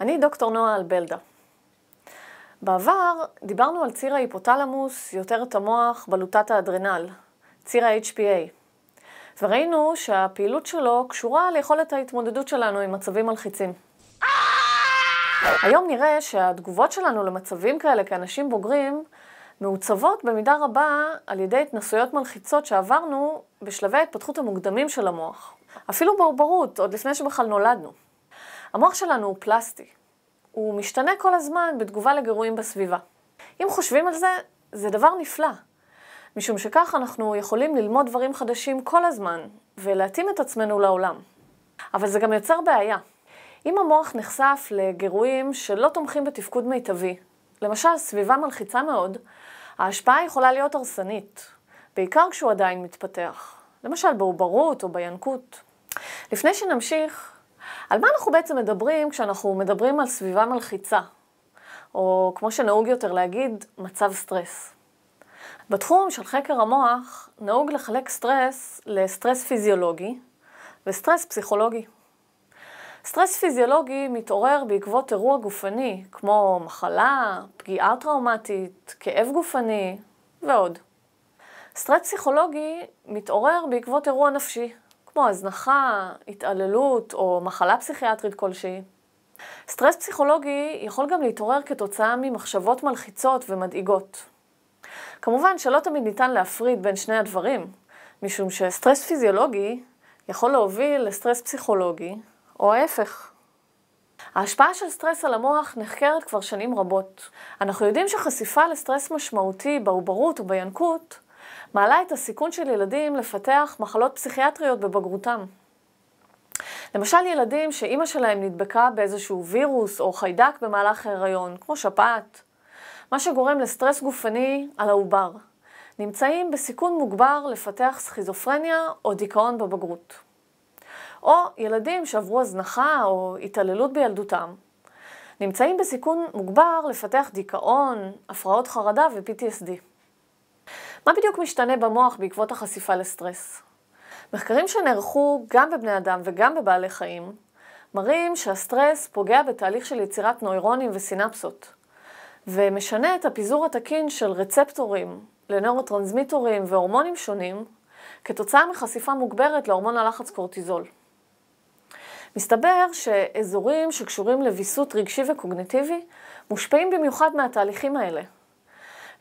אני דוקטור נועה אלבלדה. בעבר דיברנו על ציר ההיפותלמוס, את המוח, בלוטת האדרנל, ציר ה-HPA. וראינו שהפעילות שלו קשורה ליכולת ההתמודדות שלנו עם מצבים מלחיצים. היום נראה שהתגובות שלנו למצבים כאלה כאנשים בוגרים מעוצבות במידה רבה על ידי התנסויות מלחיצות שעברנו בשלבי ההתפתחות המוקדמים של המוח. אפילו בעוברות, עוד לפני שבכלל נולדנו. המוח שלנו הוא פלסטי. הוא משתנה כל הזמן בתגובה לגירויים בסביבה. אם חושבים על זה, זה דבר נפלא. משום שכך אנחנו יכולים ללמוד דברים חדשים כל הזמן, ולהתאים את עצמנו לעולם. אבל זה גם יוצר בעיה. אם המוח נחשף לגירויים שלא תומכים בתפקוד מיטבי, למשל סביבה מלחיצה מאוד, ההשפעה יכולה להיות הרסנית, בעיקר כשהוא עדיין מתפתח, למשל בעוברות או בינקות. לפני שנמשיך, על מה אנחנו בעצם מדברים כשאנחנו מדברים על סביבה מלחיצה, או כמו שנהוג יותר להגיד, מצב סטרס. בתחום של חקר המוח נהוג לחלק סטרס לסטרס פיזיולוגי וסטרס פסיכולוגי. סטרס פיזיולוגי מתעורר בעקבות אירוע גופני, כמו מחלה, פגיעה טראומטית, כאב גופני ועוד. סטרס פסיכולוגי מתעורר בעקבות אירוע נפשי, כמו הזנחה, התעללות או מחלה פסיכיאטרית כלשהי. סטרס פסיכולוגי יכול גם להתעורר כתוצאה ממחשבות מלחיצות ומדאיגות. כמובן שלא תמיד ניתן להפריד בין שני הדברים, משום שסטרס פיזיולוגי יכול להוביל לסטרס פסיכולוגי, או ההפך. ההשפעה של סטרס על המוח נחקרת כבר שנים רבות. אנחנו יודעים שחשיפה לסטרס משמעותי בעוברות ובינקות מעלה את הסיכון של ילדים לפתח מחלות פסיכיאטריות בבגרותם. למשל ילדים שאימא שלהם נדבקה באיזשהו וירוס או חיידק במהלך ההיריון, כמו שפעת, מה שגורם לסטרס גופני על העובר. נמצאים בסיכון מוגבר לפתח סכיזופרניה או דיכאון בבגרות. או ילדים שעברו הזנחה או התעללות בילדותם, נמצאים בסיכון מוגבר לפתח דיכאון, הפרעות חרדה ו-PTSD. מה בדיוק משתנה במוח בעקבות החשיפה לסטרס? מחקרים שנערכו גם בבני אדם וגם בבעלי חיים, מראים שהסטרס פוגע בתהליך של יצירת נוירונים וסינפסות, ומשנה את הפיזור התקין של רצפטורים לנוירוטרנסמיטורים והורמונים שונים, כתוצאה מחשיפה מוגברת להורמון הלחץ קורטיזול. מסתבר שאזורים שקשורים לוויסות רגשי וקוגניטיבי מושפעים במיוחד מהתהליכים האלה.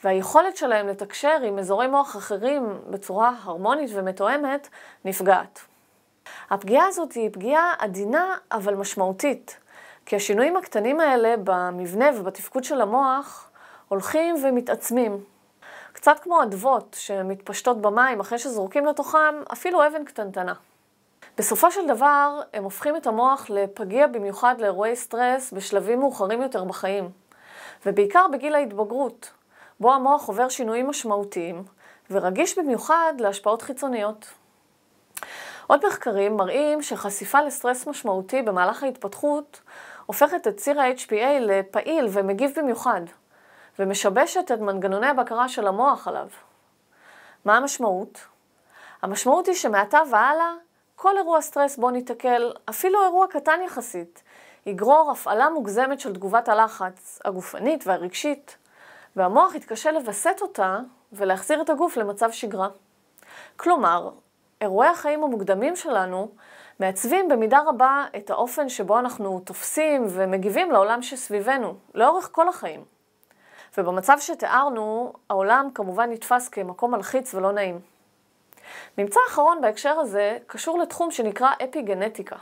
והיכולת שלהם לתקשר עם אזורי מוח אחרים בצורה הרמונית ומתואמת נפגעת. הפגיעה הזאת היא פגיעה עדינה אבל משמעותית, כי השינויים הקטנים האלה במבנה ובתפקוד של המוח הולכים ומתעצמים. קצת כמו אדוות שמתפשטות במים אחרי שזורקים לתוכם אפילו אבן קטנטנה. בסופו של דבר, הם הופכים את המוח לפגיע במיוחד לאירועי סטרס בשלבים מאוחרים יותר בחיים, ובעיקר בגיל ההתבגרות, בו המוח עובר שינויים משמעותיים ורגיש במיוחד להשפעות חיצוניות. עוד מחקרים מראים שחשיפה לסטרס משמעותי במהלך ההתפתחות הופכת את ציר ה-HPA לפעיל ומגיב במיוחד, ומשבשת את מנגנוני הבקרה של המוח עליו. מה המשמעות? המשמעות היא שמעתה והלאה, כל אירוע סטרס בו ניתקל, אפילו אירוע קטן יחסית, יגרור הפעלה מוגזמת של תגובת הלחץ, הגופנית והרגשית, והמוח יתקשה לווסת אותה ולהחזיר את הגוף למצב שגרה. כלומר, אירועי החיים המוקדמים שלנו מעצבים במידה רבה את האופן שבו אנחנו תופסים ומגיבים לעולם שסביבנו, לאורך כל החיים. ובמצב שתיארנו, העולם כמובן נתפס כמקום מלחיץ ולא נעים. ממצא אחרון בהקשר הזה קשור לתחום שנקרא אפיגנטיקה.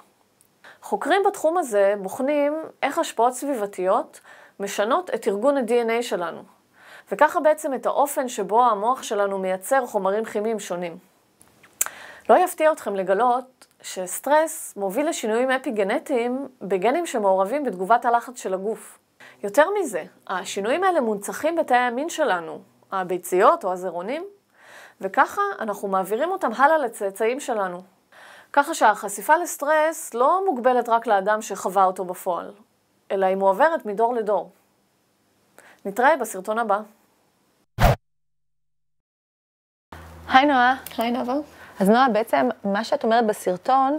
חוקרים בתחום הזה בוחנים איך השפעות סביבתיות משנות את ארגון ה-DNA שלנו, וככה בעצם את האופן שבו המוח שלנו מייצר חומרים כימיים שונים. לא יפתיע אתכם לגלות שסטרס מוביל לשינויים אפיגנטיים בגנים שמעורבים בתגובת הלחץ של הגוף. יותר מזה, השינויים האלה מונצחים בתאי המין שלנו, הביציות או הזרעונים, וככה אנחנו מעבירים אותם הלאה לצאצאים שלנו. ככה שהחשיפה לסטרס לא מוגבלת רק לאדם שחווה אותו בפועל, אלא היא מועברת מדור לדור. נתראה בסרטון הבא. היי נועה. היי נאוה. אז נועה, בעצם מה שאת אומרת בסרטון,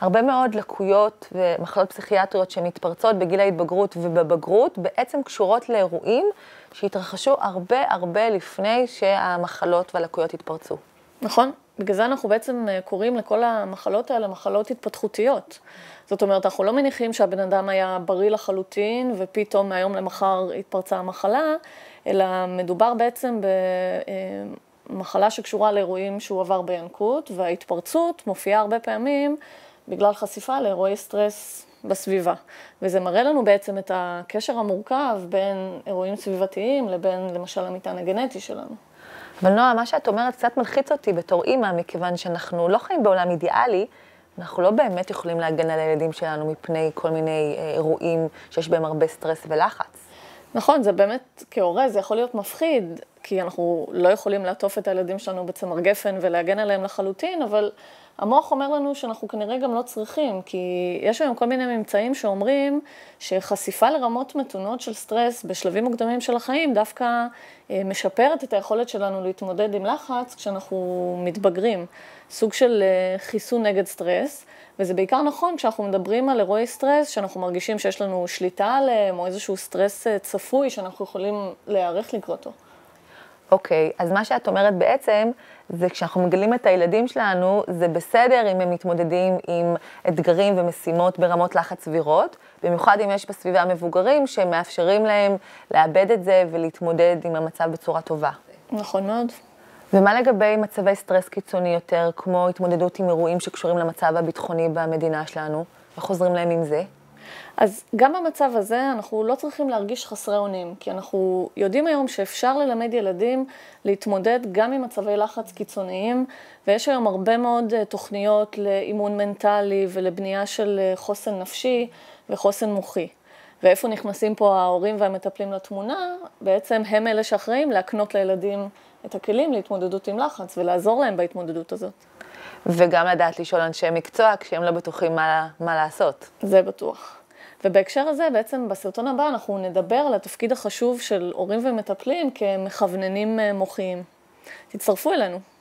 הרבה מאוד לקויות ומחלות פסיכיאטריות שמתפרצות בגיל ההתבגרות ובבגרות, בעצם קשורות לאירועים שהתרחשו הרבה הרבה לפני שהמחלות והלקויות התפרצו. נכון? בגלל זה אנחנו בעצם אה, קוראים לכל המחלות האלה מחלות התפתחותיות. זאת אומרת, אנחנו לא מניחים שהבן אדם היה בריא לחלוטין ופתאום מהיום למחר התפרצה המחלה, אלא מדובר בעצם במחלה אה, שקשורה לאירועים שהוא עבר בינקות, וההתפרצות מופיעה הרבה פעמים בגלל חשיפה לאירועי סטרס בסביבה. וזה מראה לנו בעצם את הקשר המורכב בין אירועים סביבתיים לבין למשל המטען הגנטי שלנו. אבל נועה, מה שאת אומרת קצת מלחיץ אותי בתור אימא, מכיוון שאנחנו לא חיים בעולם אידיאלי, אנחנו לא באמת יכולים להגן על הילדים שלנו מפני כל מיני אה, אירועים שיש בהם הרבה סטרס ולחץ. נכון, זה באמת, כהורה זה יכול להיות מפחיד, כי אנחנו לא יכולים לעטוף את הילדים שלנו בצמר גפן ולהגן עליהם לחלוטין, אבל המוח אומר לנו שאנחנו כנראה גם לא צריכים, כי יש היום כל מיני ממצאים שאומרים שחשיפה לרמות מתונות של סטרס בשלבים מוקדמים של החיים דווקא אה, משפרת את היכולת שלנו להתמודד עם לחץ כשאנחנו מתבגרים. סוג של אה, חיסון נגד סטרס, וזה בעיקר נכון כשאנחנו מדברים על אירועי סטרס, שאנחנו מרגישים שיש לנו שליטה עליהם, או איזשהו סטרס אה, צפוי שאנחנו יכולים להיערך לקראתו. אוקיי, okay, אז מה שאת אומרת בעצם, זה כשאנחנו מגלים את הילדים שלנו, זה בסדר אם הם מתמודדים עם אתגרים ומשימות ברמות לחץ סבירות, במיוחד אם יש בסביבה מבוגרים שמאפשרים להם לאבד את זה ולהתמודד עם המצב בצורה טובה. נכון מאוד. ומה לגבי מצבי סטרס קיצוני יותר, כמו התמודדות עם אירועים שקשורים למצב הביטחוני במדינה שלנו? איך עוזרים להם עם זה? אז גם במצב הזה אנחנו לא צריכים להרגיש חסרי אונים, כי אנחנו יודעים היום שאפשר ללמד ילדים להתמודד גם עם מצבי לחץ קיצוניים, ויש היום הרבה מאוד אה, תוכניות לאימון מנטלי ולבנייה של אה, חוסן נפשי וחוסן מוחי. ואיפה נכנסים פה ההורים והמטפלים לתמונה, בעצם הם אלה שאחראים להקנות לילדים את הכלים להתמודדות עם לחץ ולעזור להם בהתמודדות הזאת. וגם לדעת לשאול אנשי מקצוע כשהם לא בטוחים מה, מה לעשות. זה בטוח. ובהקשר הזה, בעצם בסרטון הבא אנחנו נדבר על התפקיד החשוב של הורים ומטפלים כמכווננים אה, מוחיים. תצטרפו אלינו.